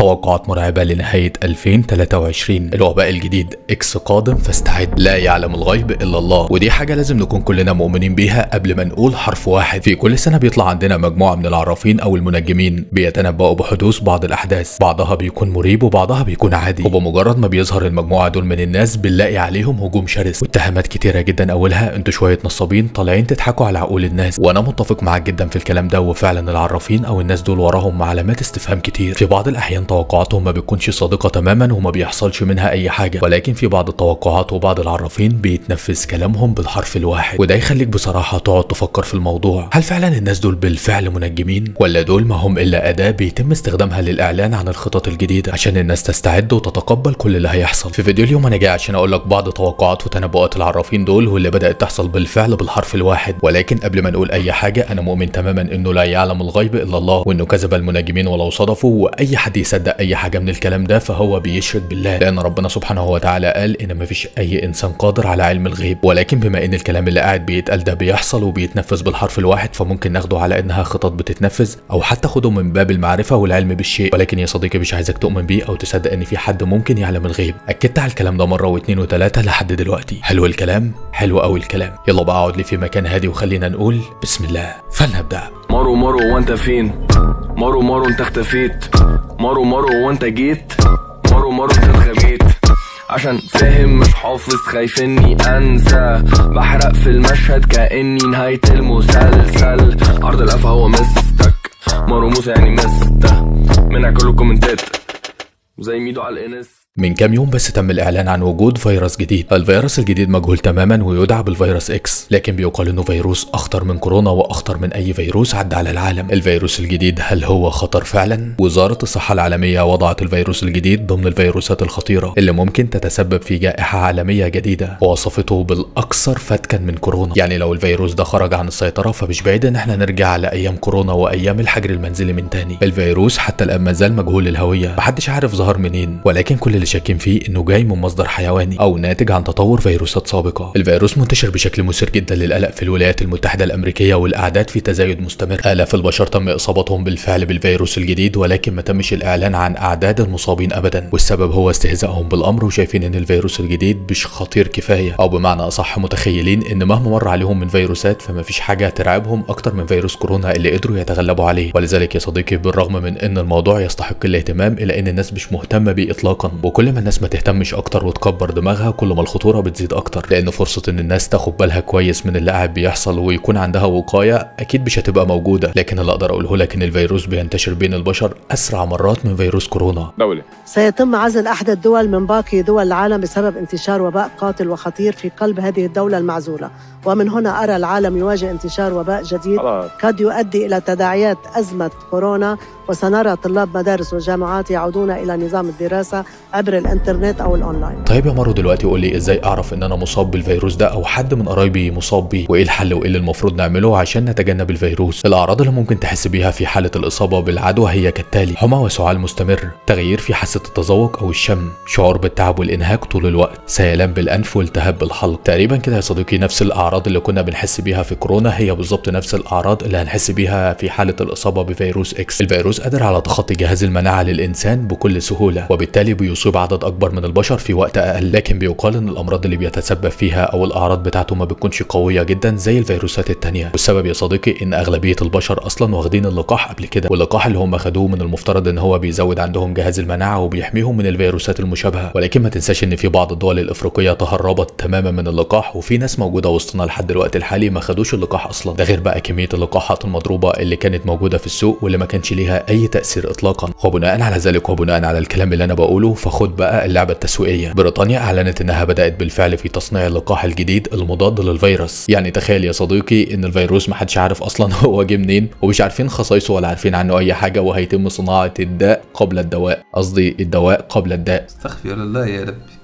توقعات مرعبة لنهاية 2023 الوباء الجديد اكس قادم فاستعد لا يعلم الغيب إلا الله ودي حاجة لازم نكون كلنا مؤمنين بيها قبل ما نقول حرف واحد في كل سنة بيطلع عندنا مجموعة من العرافين أو المنجمين بيتنبؤوا بحدوث بعض الأحداث بعضها بيكون مريب وبعضها بيكون عادي وبمجرد ما بيظهر المجموعة دول من الناس بنلاقي عليهم هجوم شرس واتهامات كتيرة جدا أولها انتوا شوية نصابين طالعين تضحكوا على عقول الناس وأنا متفق معاك جدا في الكلام ده وفعلا العرافين أو الناس دول وراهم علامات استفهام كتير في بعض الأحيان توقعاتهم ما بتكونش صادقه تماما وما بيحصلش منها اي حاجه ولكن في بعض التوقعات وبعض العرافين بيتنفذ كلامهم بالحرف الواحد وده يخليك بصراحه تقعد تفكر في الموضوع هل فعلا الناس دول بالفعل منجمين ولا دول ما هم الا اداه بيتم استخدامها للاعلان عن الخطط الجديده عشان الناس تستعد وتتقبل كل اللي هيحصل في فيديو اليوم انا جاي عشان اقول لك بعض توقعات وتنبؤات العرافين دول واللي بدات تحصل بالفعل بالحرف الواحد ولكن قبل ما نقول اي حاجه انا مؤمن تماما انه لا يعلم الغيب الا الله وانه كذب المنجمين ولو صدفوا واي حد يصدق تصدق اي حاجه من الكلام ده فهو بيشرك بالله لان ربنا سبحانه وتعالى قال ان مفيش اي انسان قادر على علم الغيب ولكن بما ان الكلام اللي قاعد بيتقال ده بيحصل وبيتنفذ بالحرف الواحد فممكن ناخده على انها خطط بتتنفذ او حتى خده من باب المعرفه والعلم بالشيء ولكن يا صديقي مش عايزك تؤمن بيه او تصدق ان في حد ممكن يعلم الغيب اكدت على الكلام ده مره واثنين وثلاثه لحد دلوقتي حلو الكلام حلو قوي الكلام يلا بقى اقعد لي في مكان هادي وخلينا نقول بسم الله فلنبدا مارو مارو وانت فين مارو مارو انت اختفيت مارو مارو وانت جيت مارو مارو انت اتخبيت عشان فاهم مش حافظ خايف اني انسى بحرق في المشهد كاني نهاية المسلسل عرض القفا هو مستك مارو موسى يعني مسته منع كل الكومنتات زي ميدو على الانس من كام يوم بس تم الإعلان عن وجود فيروس جديد الفيروس الجديد مجهول تماما ويدعى بالفيروس إكس لكن بيقال إنه فيروس أخطر من كورونا وأخطر من أي فيروس عدى على العالم الفيروس الجديد هل هو خطر فعلا؟ وزارة الصحة العالمية وضعت الفيروس الجديد ضمن الفيروسات الخطيرة اللي ممكن تتسبب في جائحة عالمية جديدة ووصفته بالأكثر فتكا من كورونا يعني لو الفيروس ده خرج عن السيطرة فمش بعيد إن احنا نرجع لايام كورونا وأيام الحجر المنزلي من تاني الفيروس حتى الآن مازال مجهول الهوية محدش عارف ظهر منين ولكن كل اللي شاكين فيه انه جاي من مصدر حيواني او ناتج عن تطور فيروسات سابقه الفيروس منتشر بشكل مثير جدا للقلق في الولايات المتحده الامريكيه والاعداد في تزايد مستمر الاف البشر تم اصابتهم بالفعل بالفيروس الجديد ولكن ما تمش الاعلان عن اعداد المصابين ابدا والسبب هو استهزائهم بالامر وشايفين ان الفيروس الجديد مش خطير كفايه او بمعنى اصح متخيلين ان مهما مر عليهم من فيروسات فما فيش حاجه ترعبهم اكتر من فيروس كورونا اللي قدروا يتغلبوا عليه ولذلك يا صديقي بالرغم من ان الموضوع يستحق الاهتمام الا ان الناس مش مهتمه بيه اطلاقا وكل ما الناس ما تهتمش اكتر وتكبر دماغها كل ما الخطوره بتزيد اكتر لان فرصه ان الناس تاخد بالها كويس من اللي قاعد بيحصل ويكون عندها وقايه اكيد مش هتبقى موجوده لكن اللي اقدر اقوله لك ان الفيروس بينتشر بين البشر اسرع مرات من فيروس كورونا دولة سيتم عزل احدى الدول من باقي دول العالم بسبب انتشار وباء قاتل وخطير في قلب هذه الدوله المعزوله ومن هنا أرى العالم يواجه انتشار وباء جديد قد يؤدي إلى تداعيات أزمة كورونا وسنرى طلاب مدارس والجامعات يعودون إلى نظام الدراسة عبر الإنترنت أو الأونلاين طيب يا مرو دلوقتي قول لي إزاي أعرف إن أنا مصاب بالفيروس ده أو حد من قرايبي مصاب بيه وإيه الحل وإيه اللي المفروض نعمله عشان نتجنب الفيروس الأعراض اللي ممكن تحس بيها في حالة الإصابة بالعدوى هي كالتالي حمى وسعال مستمر تغيير في حاسة التذوق أو الشم شعور بالتعب والإنهاك طول الوقت سيلان بالأنف والتهاب بالحلق تقريبا كده يا صديقي نفس الأعراض الاعراض اللي كنا بنحس بيها في كورونا هي بالظبط نفس الاعراض اللي هنحس بيها في حاله الاصابه بفيروس اكس الفيروس قادر على تخطي جهاز المناعه للانسان بكل سهوله وبالتالي بيصيب عدد اكبر من البشر في وقت اقل لكن بيقال ان الامراض اللي بيتسبب فيها او الاعراض بتاعته ما بتكونش قويه جدا زي الفيروسات التانية والسبب يا صديقي ان اغلبيه البشر اصلا واخدين اللقاح قبل كده واللقاح اللي هم خدوه من المفترض ان هو بيزود عندهم جهاز المناعه وبيحميهم من الفيروسات المشابهه ولكن ما تنساش ان في بعض الدول الافريقيه تهربت تماما من اللقاح وفي ناس موجوده وسطنا اصلا لحد الوقت الحالي ما خدوش اللقاح اصلا ده غير بقى كميه اللقاحات المضروبه اللي كانت موجوده في السوق واللي ما كانش ليها اي تاثير اطلاقا وبناء على ذلك وبناء على الكلام اللي انا بقوله فخد بقى اللعبه التسويقيه بريطانيا اعلنت انها بدات بالفعل في تصنيع اللقاح الجديد المضاد للفيروس يعني تخيل يا صديقي ان الفيروس ما حدش عارف اصلا هو جه منين ومش عارفين خصائصه ولا عارفين عنه اي حاجه وهيتم صناعه الداء قبل الدواء قصدي الدواء قبل الداء استغفر الله يا ربي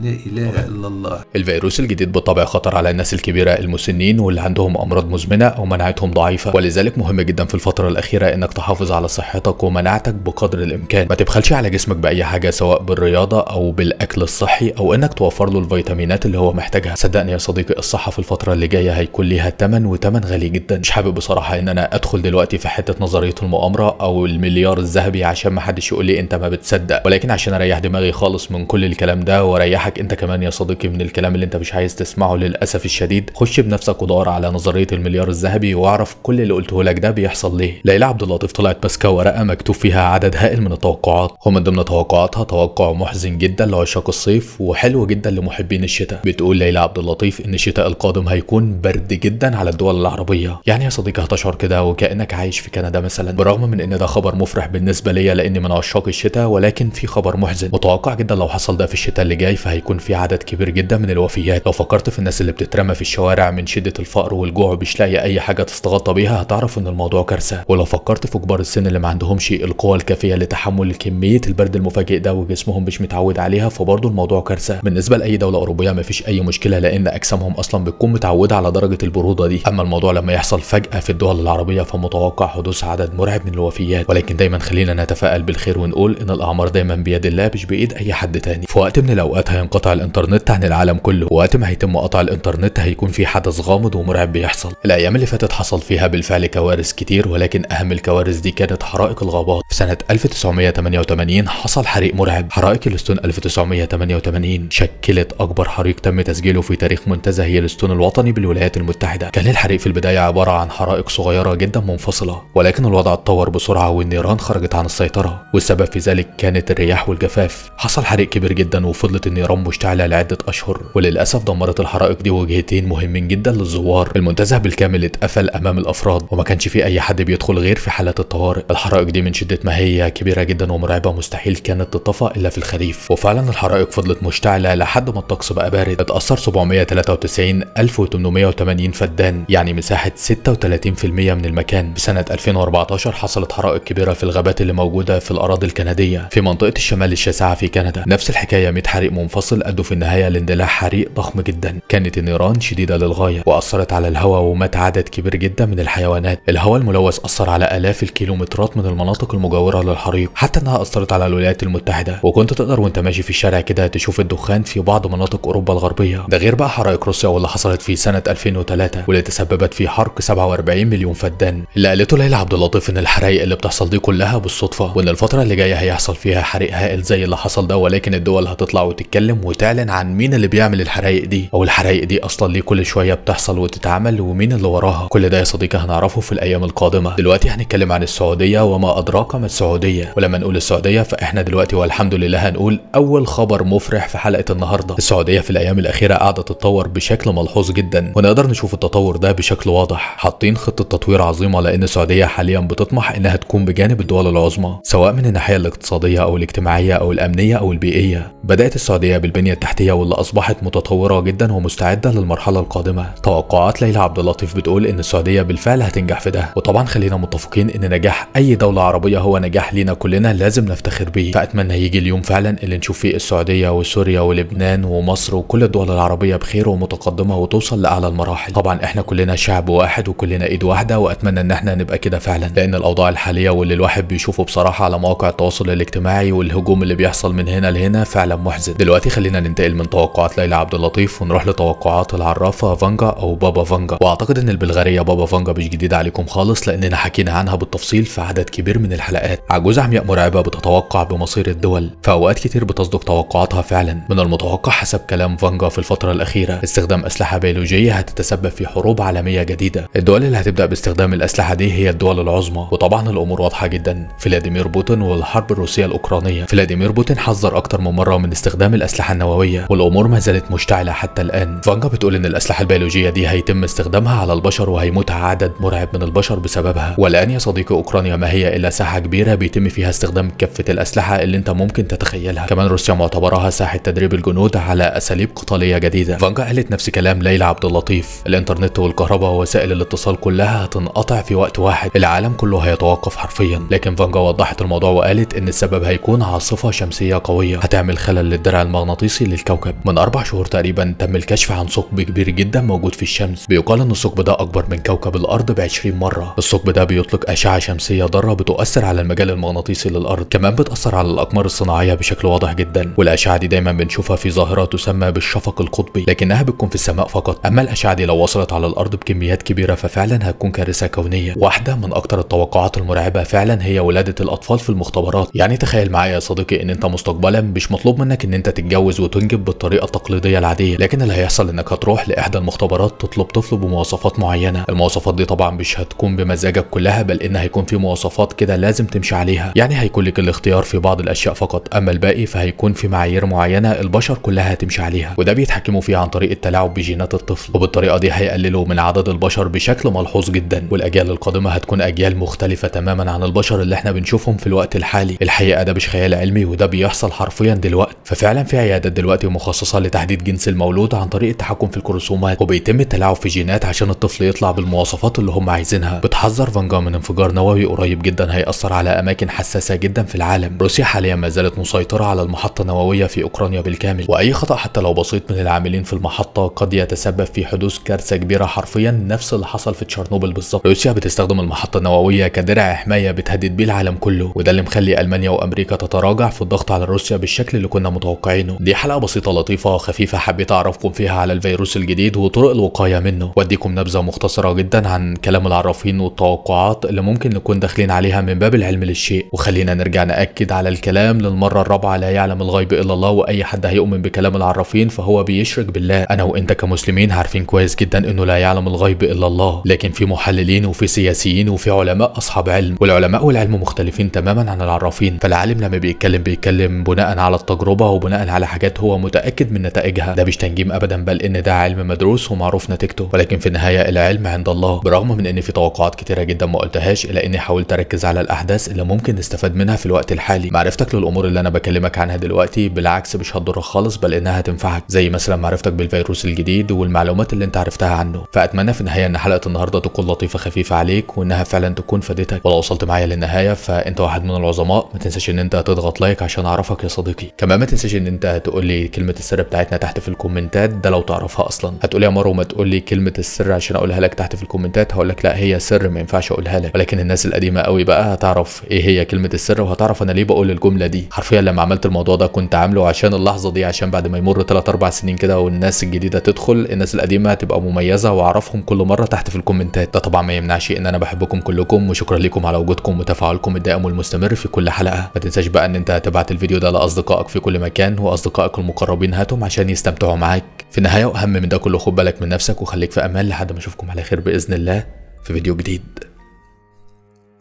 لا اله الا الله الفيروس الجديد بالطبع خطر على الناس الكبيره المسنين واللي عندهم امراض مزمنه او مناعتهم ضعيفه ولذلك مهم جدا في الفتره الاخيره انك تحافظ على صحتك ومناعتك بقدر الامكان ما تبخلش على جسمك باي حاجه سواء بالرياضه او بالاكل الصحي او انك توفر له الفيتامينات اللي هو محتاجها صدقني يا صديقي الصحه في الفتره اللي جايه هيكون ليها ثمن وثمن غالي جدا مش حابب بصراحه ان انا ادخل دلوقتي في حته نظريه المؤامره او المليار الذهبي عشان ما حدش يقول لي انت ما بتصدق ولكن عشان اريح دماغي خالص من كل الكلام ده واريح تضحك انت كمان يا صديقي من الكلام اللي انت مش عايز تسمعه للاسف الشديد خش بنفسك ودور على نظريه المليار الذهبي واعرف كل اللي قلته لك ده بيحصل ليه ليلى عبد اللطيف طلعت ماسكه ورقه مكتوب فيها عدد هائل من التوقعات ومن ضمن توقعاتها توقع محزن جدا لعشاق الصيف وحلو جدا لمحبين الشتاء بتقول ليلى عبد اللطيف ان الشتاء القادم هيكون برد جدا على الدول العربيه يعني يا صديقي هتشعر كده وكانك عايش في كندا مثلا برغم من ان ده خبر مفرح بالنسبه ليا لاني من عشاق الشتاء ولكن في خبر محزن متوقع جدا لو حصل ده في الشتاء اللي جاي فهي هيكون في عدد كبير جدا من الوفيات لو فكرت في الناس اللي بتترمى في الشوارع من شده الفقر والجوع مش لاقيه اي حاجه تستغطى بيها هتعرف ان الموضوع كارثه ولو فكرت في كبار السن اللي ما عندهمش القوه الكافيه لتحمل كميه البرد المفاجئ ده وجسمهم مش متعود عليها فبرضه الموضوع كارثه بالنسبه لاي دوله اوروبيه ما فيش اي مشكله لان اجسامهم اصلا بتكون متعوده على درجه البروده دي اما الموضوع لما يحصل فجاه في الدول العربيه فمتوقع حدوث عدد مرعب من الوفيات ولكن دايما خلينا نتفائل بالخير ونقول ان الاعمار دايما بيد الله مش بايد اي حد تاني في وقت من الاوقات هينقطع الانترنت عن العالم كله ووقت ما هيتم قطع الانترنت هيكون في حدث غامض ومرعب بيحصل الايام اللي فاتت حصل فيها بالفعل كوارث كتير ولكن اهم الكوارث دي كانت حرائق الغابات في سنه 1988 حصل حريق مرعب حرائق الستون 1988 شكلت اكبر حريق تم تسجيله في تاريخ منتزه يلستون الوطني بالولايات المتحده كان الحريق في البدايه عباره عن حرائق صغيره جدا منفصله ولكن الوضع اتطور بسرعه والنيران خرجت عن السيطره والسبب في ذلك كانت الرياح والجفاف حصل حريق كبير جدا وفضلت النيران حرام مشتعلة لعدة أشهر وللأسف دمرت الحرائق دي وجهتين مهمين جدا للزوار المنتزه بالكامل اتقفل أمام الأفراد وما كانش في أي حد بيدخل غير في حالات الطوارئ الحرائق دي من شدة ما هي كبيرة جدا ومرعبة مستحيل كانت تطفى إلا في الخريف وفعلا الحرائق فضلت مشتعلة لحد ما الطقس بقى بارد اتأثر 793880 فدان يعني مساحة 36% من المكان بسنة 2014 حصلت حرائق كبيرة في الغابات اللي موجودة في الأراضي الكندية في منطقة الشمال الشاسعة في كندا نفس الحكاية 100 حريق منفصل الفاصل أدوا في النهاية لاندلاع حريق ضخم جدا كانت النيران شديدة للغاية وأثرت على الهواء ومات عدد كبير جدا من الحيوانات الهواء الملوث أثر على آلاف الكيلومترات من المناطق المجاورة للحريق حتى أنها أثرت على الولايات المتحدة وكنت تقدر وأنت ماشي في الشارع كده تشوف الدخان في بعض مناطق أوروبا الغربية ده غير بقى حرائق روسيا واللي حصلت في سنة 2003 واللي تسببت في حرق 47 مليون فدان اللي قالته ليلى عبد اللطيف ان الحرايق اللي بتحصل دي كلها بالصدفة وان الفترة اللي جاية هيحصل فيها حريق هائل زي اللي حصل ده ولكن الدول هتطلع وتتكلم تتكلم وتعلن عن مين اللي بيعمل الحرايق دي او الحرايق دي اصلا ليه كل شويه بتحصل وتتعمل ومين اللي وراها كل ده يا صديقي هنعرفه في الايام القادمه دلوقتي هنتكلم عن السعوديه وما ادراك ما السعوديه ولما نقول السعوديه فاحنا دلوقتي والحمد لله هنقول اول خبر مفرح في حلقه النهارده السعوديه في الايام الاخيره قاعده تتطور بشكل ملحوظ جدا ونقدر نشوف التطور ده بشكل واضح حاطين خطه تطوير عظيمه لان السعوديه حاليا بتطمح انها تكون بجانب الدول العظمى سواء من الناحيه الاقتصاديه او الاجتماعيه او الامنيه او البيئيه بدات السعوديه بالبنية التحتية واللي أصبحت متطورة جدا ومستعدة للمرحلة القادمة توقعات ليلى عبد اللطيف بتقول إن السعودية بالفعل هتنجح في ده وطبعا خلينا متفقين إن نجاح أي دولة عربية هو نجاح لينا كلنا لازم نفتخر بيه فأتمنى يجي اليوم فعلا اللي نشوف فيه السعودية وسوريا ولبنان ومصر وكل الدول العربية بخير ومتقدمة وتوصل لأعلى المراحل طبعا إحنا كلنا شعب واحد وكلنا إيد واحدة وأتمنى إن إحنا نبقى كده فعلا لأن الأوضاع الحالية واللي الواحد بيشوفه بصراحة على مواقع التواصل الاجتماعي والهجوم اللي بيحصل من هنا لهنا فعلا محزن دلوقتي خلينا ننتقل من توقعات ليلى عبد اللطيف ونروح لتوقعات العرافه فانجا او بابا فانجا واعتقد ان البلغاريه بابا فانجا مش جديده عليكم خالص لاننا حكينا عنها بالتفصيل في عدد كبير من الحلقات عجوز عمياء مرعبه بتتوقع بمصير الدول في اوقات كتير بتصدق توقعاتها فعلا من المتوقع حسب كلام فانجا في الفتره الاخيره استخدام اسلحه بيولوجيه هتتسبب في حروب عالميه جديده الدول اللي هتبدا باستخدام الاسلحه دي هي الدول العظمى وطبعا الامور واضحه جدا فلاديمير بوتين والحرب الروسيه الاوكرانيه فلاديمير بوتين حذر اكتر من مره من استخدام الاسلحه الأسلحة النووية والأمور ما زالت مشتعلة حتى الآن فانجا بتقول إن الأسلحة البيولوجية دي هيتم استخدامها على البشر وهيموت عدد مرعب من البشر بسببها والآن يا صديقي أوكرانيا ما هي إلا ساحة كبيرة بيتم فيها استخدام كافة الأسلحة اللي أنت ممكن تتخيلها كمان روسيا معتبراها ساحة تدريب الجنود على أساليب قتالية جديدة فانجا قالت نفس كلام ليلى عبد اللطيف الإنترنت والكهرباء ووسائل الاتصال كلها هتنقطع في وقت واحد العالم كله هيتوقف حرفيا لكن فانجا وضحت الموضوع وقالت إن السبب هيكون عاصفة شمسية قوية هتعمل خلل للدرع المغناطيسي المغناطيسي للكوكب من أربع شهور تقريبا تم الكشف عن ثقب كبير جدا موجود في الشمس بيقال إن الثقب ده أكبر من كوكب الأرض ب 20 مرة الثقب ده بيطلق أشعة شمسية ضارة بتؤثر على المجال المغناطيسي للأرض كمان بتأثر على الأقمار الصناعية بشكل واضح جدا والأشعة دي دايما بنشوفها في ظاهرة تسمى بالشفق القطبي لكنها بتكون في السماء فقط أما الأشعة دي لو وصلت على الأرض بكميات كبيرة ففعلا هتكون كارثة كونية واحدة من اكثر التوقعات المرعبة فعلا هي ولادة الأطفال في المختبرات يعني تخيل معايا يا صديقي إن أنت مستقبلا مش مطلوب منك إن أنت تتجوز تتجوز وتنجب بالطريقه التقليديه العاديه لكن اللي هيحصل انك هتروح لاحدى المختبرات تطلب طفل بمواصفات معينه المواصفات دي طبعا مش هتكون بمزاجك كلها بل ان هيكون في مواصفات كده لازم تمشي عليها يعني هيكون لك الاختيار في بعض الاشياء فقط اما الباقي فهيكون في معايير معينه البشر كلها هتمشي عليها وده بيتحكموا فيه عن طريق التلاعب بجينات الطفل وبالطريقه دي هيقللوا من عدد البشر بشكل ملحوظ جدا والاجيال القادمه هتكون اجيال مختلفه تماما عن البشر اللي احنا بنشوفهم في الوقت الحالي الحقيقه ده مش خيال علمي وده بيحصل حرفيا دلوقتي ففعلا في عيادات دلوقتي مخصصة لتحديد جنس المولود عن طريق التحكم في الكروسومات وبيتم التلاعب في جينات عشان الطفل يطلع بالمواصفات اللي هم عايزينها بتحذر فانجا من انفجار نووي قريب جدا هيأثر على أماكن حساسة جدا في العالم روسيا حاليا ما زالت مسيطرة على المحطة النووية في أوكرانيا بالكامل وأي خطأ حتى لو بسيط من العاملين في المحطة قد يتسبب في حدوث كارثة كبيرة حرفيا نفس اللي حصل في تشيرنوبل بالظبط روسيا بتستخدم المحطة النووية كدرع حماية بتهدد بيه العالم كله وده اللي مخلي ألمانيا وأمريكا تتراجع في الضغط على روسيا بالشكل اللي كنا متوقعينه منه دي حلقة بسيطة لطيفة خفيفة حبيت أعرفكم فيها على الفيروس الجديد وطرق الوقاية منه وأديكم نبذة مختصرة جدا عن كلام العرافين والتوقعات اللي ممكن نكون داخلين عليها من باب العلم للشيء وخلينا نرجع نأكد على الكلام للمرة الرابعة لا يعلم الغيب إلا الله وأي حد هيؤمن بكلام العرافين فهو بيشرك بالله أنا وأنت كمسلمين عارفين كويس جدا إنه لا يعلم الغيب إلا الله لكن في محللين وفي سياسيين وفي علماء أصحاب علم والعلماء والعلم مختلفين تماما عن العرافين فالعالم لما بيتكلم بيتكلم بناء على التجربة وبناء على على حاجات هو متاكد من نتائجها ده مش تنجيم ابدا بل ان ده علم مدروس ومعروف نتيجته ولكن في النهايه العلم عند الله برغم من ان في توقعات كتيره جدا ما قلتهاش الا اني حاولت اركز على الاحداث اللي ممكن نستفاد منها في الوقت الحالي معرفتك للامور اللي انا بكلمك عنها دلوقتي بالعكس مش هتضرك خالص بل انها هتنفعك زي مثلا معرفتك بالفيروس الجديد والمعلومات اللي انت عرفتها عنه فاتمنى في النهايه ان حلقه النهارده تكون لطيفه خفيفه عليك وانها فعلا تكون فادتك ولو وصلت معايا للنهايه فانت واحد من العظماء ما تنساش ان انت تضغط لايك عشان اعرفك يا صديقي كمان ما تنساش ان انت تقول لي كلمه السر بتاعتنا تحت في الكومنتات ده لو تعرفها اصلا هتقول لي يا مروه ما تقول لي كلمه السر عشان اقولها لك تحت في الكومنتات هقول لك لا هي سر ما ينفعش اقولها لك ولكن الناس القديمه قوي بقى هتعرف ايه هي كلمه السر وهتعرف انا ليه بقول الجمله دي حرفيا لما عملت الموضوع ده كنت عامله عشان اللحظه دي عشان بعد ما يمر 3 4 سنين كده والناس الجديده تدخل الناس القديمه هتبقى مميزه واعرفهم كل مره تحت في الكومنتات ده طبعا ما يمنعش ان انا بحبكم كلكم وشكرا لكم على وجودكم وتفاعلكم الدائم والمستمر في كل حلقه ما تنساش بقى ان انت تبعت الفيديو ده لاصدقائك في كل مكان وأصدقائك أصدقائك المقربين هاتهم عشان يستمتعوا معاك في النهاية وأهم من ده كله خد بالك من نفسك وخليك في أمان لحد ما أشوفكم على خير بإذن الله في فيديو جديد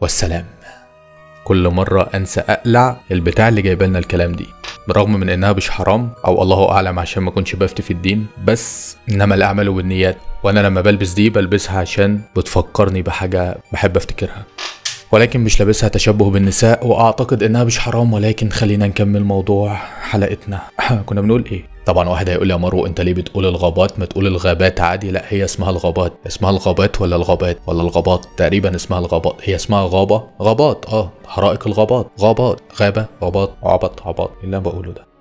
والسلام كل مرة أنسى أقلع البتاع اللي جايبه لنا الكلام دي بالرغم من إنها مش حرام أو الله أعلم عشان ما أكونش بفتي في الدين بس إنما الأعمال والنيات وأنا لما بلبس دي بلبسها عشان بتفكرني بحاجة بحب أفتكرها ولكن مش لابسها تشبه بالنساء واعتقد انها مش حرام ولكن خلينا نكمل موضوع حلقتنا كنا بنقول ايه طبعا واحد هيقول يا مروه انت ليه بتقول الغابات ما تقول الغابات عادي لا هي اسمها الغابات اسمها الغابات ولا الغابات ولا الغابات تقريبا اسمها الغابات هي اسمها غابه غابات اه حرائق الغابات غابات غابه غابات عبط عبط اللي انا بقوله ده